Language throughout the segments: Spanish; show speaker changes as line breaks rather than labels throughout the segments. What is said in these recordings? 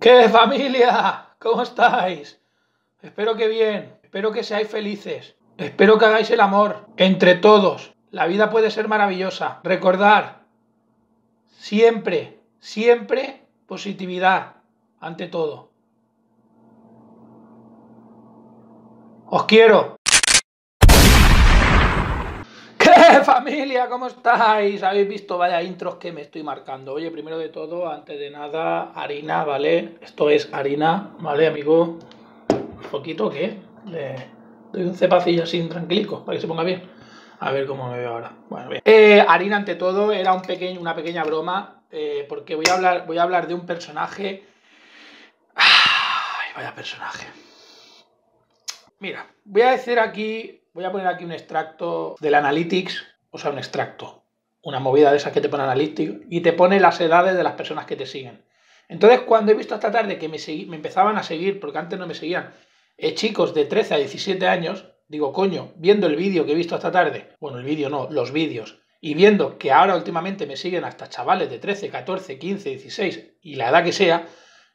¡Qué familia! ¿Cómo estáis? Espero que bien, espero que seáis felices, espero que hagáis el amor entre todos. La vida puede ser maravillosa. Recordar, siempre, siempre positividad ante todo. Os quiero. familia, ¿cómo estáis? Habéis visto, vaya intros que me estoy marcando. Oye, primero de todo, antes de nada, harina, ¿vale? Esto es harina, ¿vale, amigo? Un poquito, ¿qué? Le doy un cepacillo así, tranquilico, para que se ponga bien. A ver cómo me veo ahora. Bueno, bien. Eh, harina, ante todo, era un pequeño, una pequeña broma, eh, porque voy a, hablar, voy a hablar de un personaje... ¡Ay, vaya personaje! Mira, voy a decir aquí voy a poner aquí un extracto del Analytics o sea, un extracto, una movida de esas que te pone analítico y te pone las edades de las personas que te siguen. Entonces, cuando he visto esta tarde que me, empezaban a seguir, porque antes no me seguían, eh, chicos de 13 a 17 años, digo, coño, viendo el vídeo que he visto esta tarde, bueno, el vídeo no, los vídeos, y viendo que ahora últimamente me siguen hasta chavales de 13, 14, 15, 16 y la edad que sea,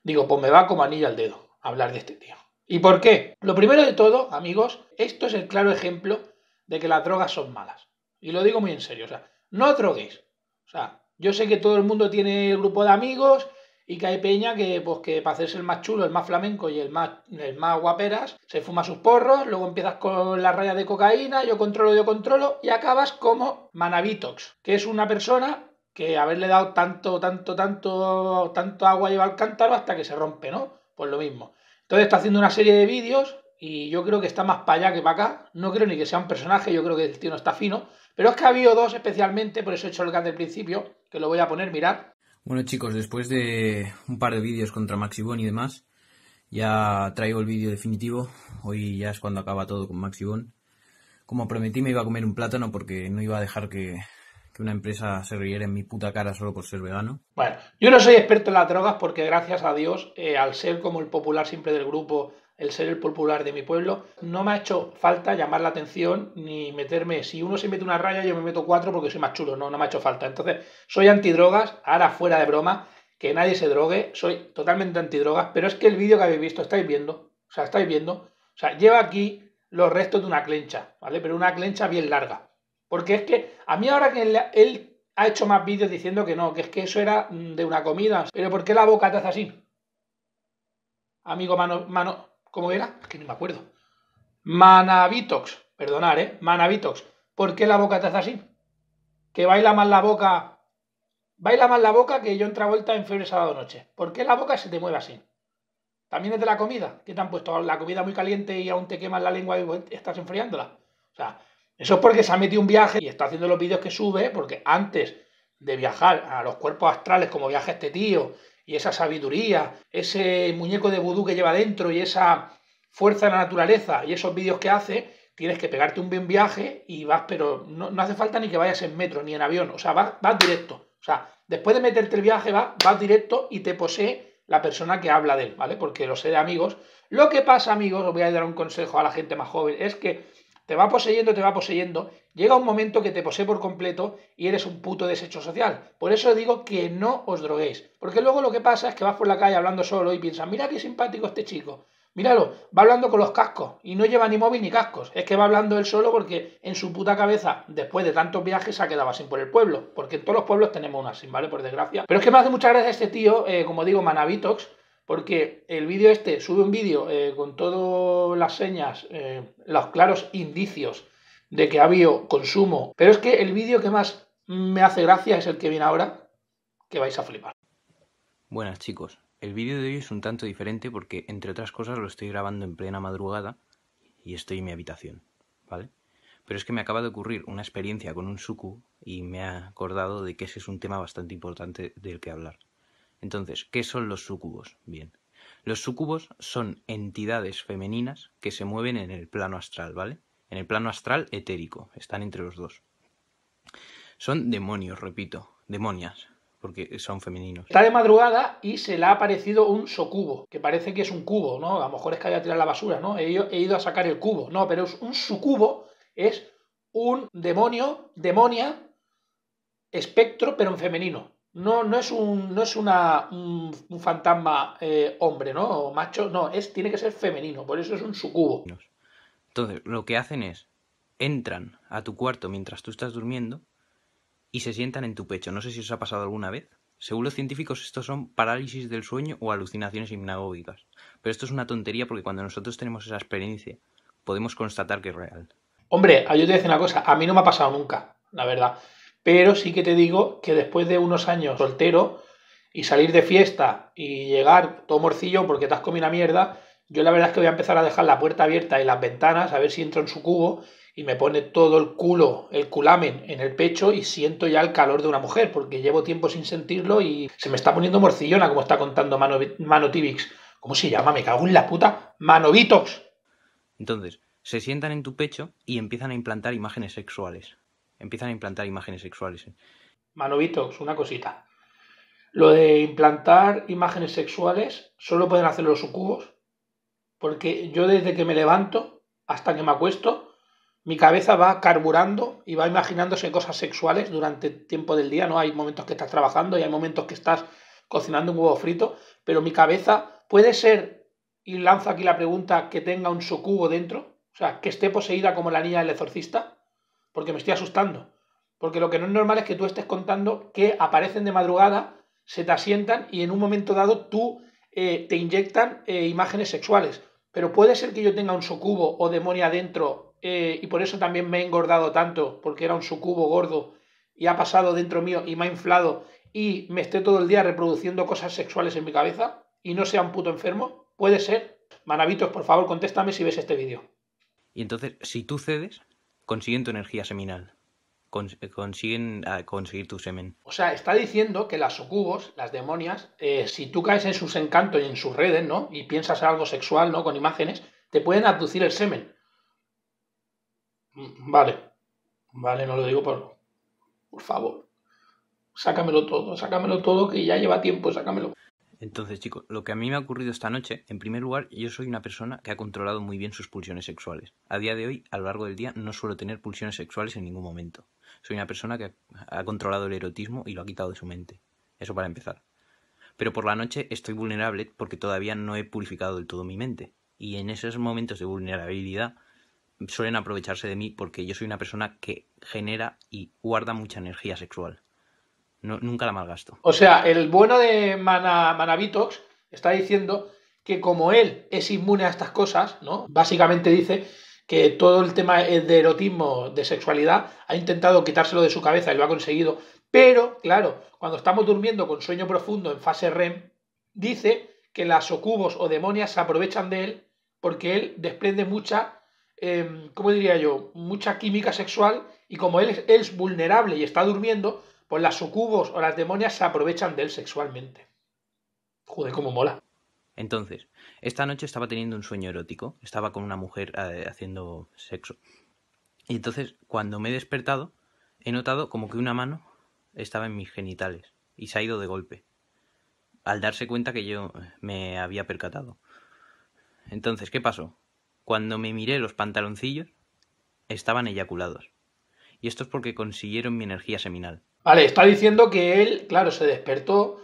digo, pues me va como anillo al dedo hablar de este tío. ¿Y por qué? Lo primero de todo, amigos, esto es el claro ejemplo de que las drogas son malas. Y lo digo muy en serio, o sea, no droguéis. O sea, yo sé que todo el mundo tiene grupo de amigos y que hay peña que, pues, que para hacerse el más chulo, el más flamenco y el más, el más guaperas, se fuma sus porros, luego empiezas con la raya de cocaína, yo controlo, yo controlo, y acabas como Manavitox, que es una persona que haberle dado tanto, tanto, tanto, tanto agua lleva al cántaro hasta que se rompe, ¿no? Pues lo mismo. Entonces está haciendo una serie de vídeos y yo creo que está más para allá que para acá. No creo ni que sea un personaje, yo creo que el tío no está fino. Pero es que ha habido dos especialmente, por eso he hecho el gato del principio, que lo voy a poner, mirar
Bueno chicos, después de un par de vídeos contra Maxibon y demás, ya traigo el vídeo definitivo. Hoy ya es cuando acaba todo con Bon Como prometí me iba a comer un plátano porque no iba a dejar que, una empresa se riera en mi puta cara solo por ser vegano.
Bueno, yo no soy experto en las drogas porque gracias a Dios, eh, al ser como el popular siempre del grupo el ser el popular de mi pueblo, no me ha hecho falta llamar la atención ni meterme. Si uno se mete una raya, yo me meto cuatro porque soy más chulo, no, no me ha hecho falta. Entonces, soy antidrogas, ahora fuera de broma, que nadie se drogue, soy totalmente antidrogas, pero es que el vídeo que habéis visto, estáis viendo, o sea, estáis viendo, o sea, lleva aquí los restos de una clencha, ¿vale? Pero una clencha bien larga. Porque es que a mí ahora que él, ha hecho más vídeos diciendo que no, que es que eso era mm, de una comida, pero ¿por qué la boca te hace así? Amigo mano, mano, ¿Cómo era? Es que no me acuerdo. Manavitox. Perdonar, ¿eh? Manavitox. ¿Por qué la boca te hace así? Que baila más la boca. Baila más la boca que yo entra vuelta en febre sábado noche. ¿Por qué la boca se te mueve así? También es de la comida. Que te han puesto? La comida muy caliente y aún te quemas la lengua y estás enfriándola. O sea, eso es porque se ha metido un viaje y está haciendo los vídeos que sube, porque antes de viajar a los cuerpos astrales, como viaja este tío, y esa sabiduría, ese muñeco de vudú que lleva dentro y esa fuerza de la naturaleza y esos vídeos que hace, tienes que pegarte un buen viaje y vas, pero no, hace falta ni que vayas en metro ni en avión, o sea, vas, directo. O sea, después de meterte el viaje, vas, vas directo y te posee la persona que habla de él, ¿vale? Porque lo sé de amigos. Lo que pasa, amigos, os voy a dar un consejo a la gente más joven, es que te va poseyendo, te va poseyendo, llega un momento que te posee por completo y eres un puto desecho social. Por eso digo que no os droguéis, porque luego lo que pasa es que vas por la calle hablando solo y piensas, mira qué simpático este chico, míralo, va hablando con los cascos y no lleva ni móvil ni cascos, es que va hablando él solo porque en su puta cabeza, después de tantos viajes, se ha quedado sin por el pueblo, porque en todos los pueblos tenemos una sin, ¿vale? Por desgracia. Pero es que me hace mucha gracia este tío, eh, como digo, Manavitox. Porque el vídeo este sube un vídeo eh, con todas las señas, eh, los claros indicios de que ha habido consumo. Pero es que el vídeo que más me hace gracia es el que viene ahora, que vais a flipar.
Buenas chicos, el vídeo de hoy es un tanto diferente porque, entre otras cosas, lo estoy grabando en plena madrugada y estoy en mi habitación, ¿vale? Pero es que me acaba de ocurrir una experiencia con un suku y me ha acordado de que ese es un tema bastante importante del que hablar. Entonces, ¿qué son los sucubos? Bien. Los sucubos son entidades femeninas que se mueven en el plano astral, ¿vale? En el plano astral etérico, están entre los dos. Son demonios, repito, demonias, porque son femeninos. Está de madrugada
y se le ha aparecido un sucubo, que parece que es un cubo, ¿no? A lo mejor es que haya tirado la basura, ¿no? He, he ido a sacar el cubo, no, pero es un sucubo es un demonio, demonia, espectro, pero en femenino no, no es un, no es una, un, fantasma eh, hombre, ¿no? O macho, no, es, tiene que ser femenino, por eso es un sucubo.
Entonces, lo que hacen es, entran a tu cuarto mientras tú estás durmiendo y se sientan en tu pecho. No sé si os ha pasado alguna vez. Según los científicos, estos son parálisis del sueño o alucinaciones hipnagógicas. Pero esto es una tontería porque cuando nosotros tenemos esa experiencia, podemos constatar que es real.
Hombre, yo te voy a decir una cosa, a mí no me ha pasado nunca, la verdad. Pero sí que te digo que después de unos años soltero y salir de fiesta y llegar todo morcillo porque te has comido una mierda, yo la verdad es que voy a empezar a dejar la puerta abierta y las ventanas a ver si entro en su cubo y me pone todo el culo, el culamen en el pecho y siento ya el calor de una mujer porque llevo tiempo sin sentirlo y se me está poniendo morcillona como está contando Mano, Tibix. ¿Cómo se llama? Me
cago en la puta. ¡Manovitos! Entonces, se sientan en tu pecho y empiezan a implantar imágenes sexuales empiezan a implantar imágenes sexuales.
Manovitos, una cosita. Lo de implantar imágenes sexuales solo pueden hacer los sucubos, porque yo desde que me levanto hasta que me acuesto, mi cabeza va carburando y va imaginándose cosas sexuales durante el tiempo del día, ¿no? Hay momentos que estás trabajando y hay momentos que estás cocinando un huevo frito, pero mi cabeza puede ser, y lanzo aquí la pregunta, que tenga un sucubo dentro, o sea, que esté poseída como la niña del exorcista porque me estoy asustando. Porque lo que no es normal es que tú estés contando que aparecen de madrugada, se te asientan y en un momento dado tú eh, te inyectan eh, imágenes sexuales. Pero puede ser que yo tenga un sucubo o demonio adentro eh, y por eso también me he engordado tanto, porque era un sucubo gordo y ha pasado dentro mío y me ha inflado y me esté todo el día reproduciendo cosas sexuales en mi cabeza y no sea un puto enfermo. Puede ser. Manavitos, por favor, contéstame si ves este vídeo.
Y entonces, si tú cedes, consiguen tu energía seminal. Eh, consiguen ah, conseguir tu semen.
O sea, está diciendo que las sucubos, las demonias, eh, si tú caes en sus encantos y en sus redes, ¿no? Y piensas algo sexual, ¿no? Con imágenes, te pueden abducir el semen. Mm, vale. Vale, no lo digo por. Por favor. Sácamelo todo, sácamelo todo, que ya lleva tiempo, sácamelo.
Entonces, chicos, lo que a mí me ha ocurrido esta noche, en primer lugar, yo soy una persona que ha controlado muy bien sus pulsiones sexuales. A día de hoy, a lo largo del día, no suelo tener pulsiones sexuales en ningún momento. Soy una persona que ha controlado el erotismo y lo ha quitado de su mente. Eso para empezar. Pero por la noche estoy vulnerable porque todavía no he purificado del todo mi mente. Y en esos momentos de vulnerabilidad suelen aprovecharse de mí porque yo soy una persona que genera y guarda mucha energía sexual nunca la malgasto.
O sea, el bueno de Mana, Manavitox está diciendo que como él es inmune a estas cosas, ¿no? Básicamente dice que todo el tema de erotismo, de sexualidad, ha intentado quitárselo de su cabeza y lo ha conseguido. Pero, claro, cuando estamos durmiendo con sueño profundo en fase REM, dice que las ocubos o demonias se aprovechan de él porque él desprende mucha, em, ¿cómo diría yo?, mucha química sexual y como él es vulnerable y está durmiendo, pues las sucubos o las demonias se aprovechan de él sexualmente. Joder, cómo mola.
Entonces, esta noche estaba teniendo un sueño erótico, estaba con una mujer eh, haciendo sexo. Y entonces, cuando me he despertado, he notado como que una mano estaba en mis genitales y se ha ido de golpe, al darse cuenta que yo me había percatado. Entonces, ¿qué pasó? Cuando me miré los pantaloncillos, estaban eyaculados. Y esto es porque consiguieron mi energía seminal.
Vale, está diciendo que él, claro, se despertó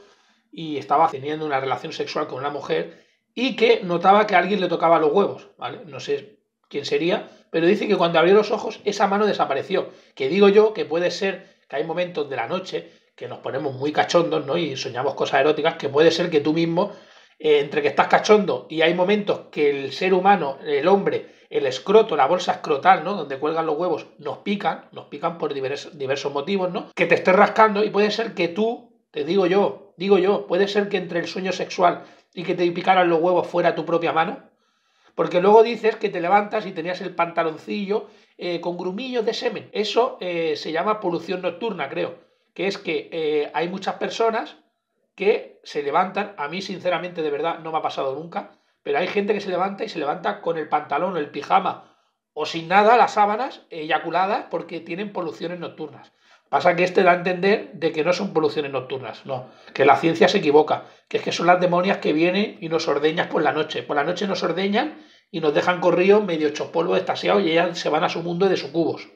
y estaba teniendo una relación sexual con una mujer y que notaba que alguien le tocaba los huevos, ¿vale? No sé quién sería, pero dice que cuando abrió los ojos esa mano desapareció. Que digo yo que puede ser que hay momentos de la noche que nos ponemos muy cachondos, ¿no? Y soñamos cosas eróticas, que puede ser que tú mismo, eh, entre que estás cachondo y hay momentos que el ser humano, el hombre, el escroto, la bolsa escrotal, ¿no? Donde cuelgan los huevos, nos pican, nos pican por diversos motivos, ¿no? Que te estés rascando y puede ser que tú, te digo yo, digo yo, puede ser que entre el sueño sexual y que te picaran los huevos fuera tu propia mano. Porque luego dices que te levantas y tenías el pantaloncillo eh, con grumillos de semen. Eso eh, se llama polución nocturna, creo. Que es que eh, hay muchas personas que se levantan, a mí sinceramente de verdad no me ha pasado nunca, pero hay gente que se levanta y se levanta con el pantalón, el pijama o sin nada, las sábanas eyaculadas porque tienen poluciones nocturnas. Pasa que este da a entender de que no son poluciones nocturnas, no, que la ciencia se equivoca, que es que son las demonias que vienen y nos ordeñan por la noche. Por la noche nos ordeñan y nos dejan corridos medio hecho polvo, estasiados y ellas se van a su mundo de sus cubos.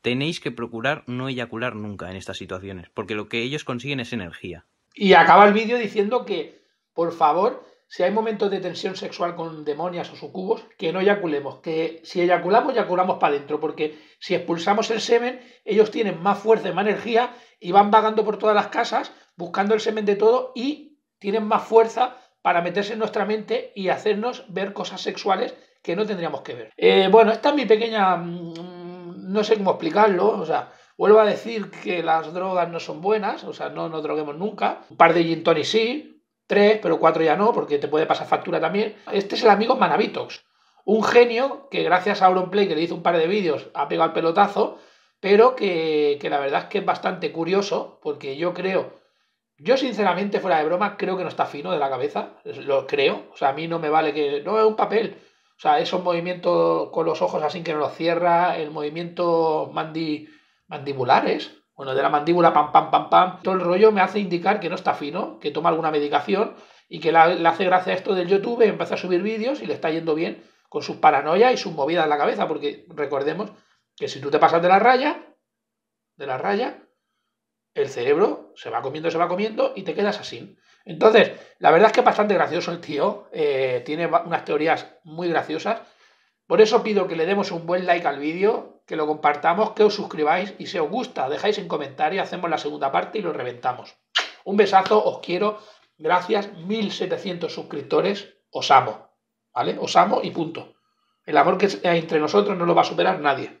Tenéis que procurar no eyacular nunca en estas situaciones, porque lo que ellos consiguen es energía. Y acaba
el vídeo diciendo que, por favor, si hay momentos de tensión sexual con demonias o sucubos, que no eyaculemos, que si eyaculamos, eyaculamos para adentro, porque si expulsamos el semen, ellos tienen más fuerza y más energía y van vagando por todas las casas buscando el semen de todo y tienen más fuerza para meterse en nuestra mente y hacernos ver cosas sexuales que no tendríamos que ver. Eh, bueno, esta es mi pequeña... Mm, mm, no sé cómo explicarlo, o sea, vuelvo a decir que las drogas no son buenas, o sea, no nos droguemos nunca. Un par de gin tonic sí, Tres, pero cuatro ya no, porque te puede pasar factura también. Este es el amigo Manavitox, un genio que gracias a Auronplay, que le hizo un par de vídeos, ha pegado el pelotazo, pero que, la verdad es que es bastante curioso, porque yo creo, yo sinceramente, fuera de broma, creo que no está fino de la cabeza, lo creo, o sea, a mí no me vale que, no es un papel, o sea, esos movimientos con los ojos así que no los cierra, el movimiento mandi, mandibulares, bueno, de la mandíbula, pam, pam, pam, pam, todo el rollo me hace indicar que no está fino, que toma alguna medicación y que le hace gracia esto del YouTube, empieza a subir vídeos y le está yendo bien con sus paranoias y sus movidas en la cabeza, porque recordemos que si tú te pasas de la raya, de la raya, el cerebro se va comiendo, se va comiendo y te quedas así. Entonces, la verdad es que es bastante gracioso el tío, eh, tiene unas teorías muy graciosas. Por eso pido que le demos un buen like al vídeo, que lo compartamos, que os suscribáis y si os gusta, dejáis en comentario, hacemos la segunda parte y lo reventamos. Un besazo, os quiero. Gracias, 1700 suscriptores, os amo. ¿Vale? Os amo y punto. El amor que hay entre nosotros no lo va a superar nadie.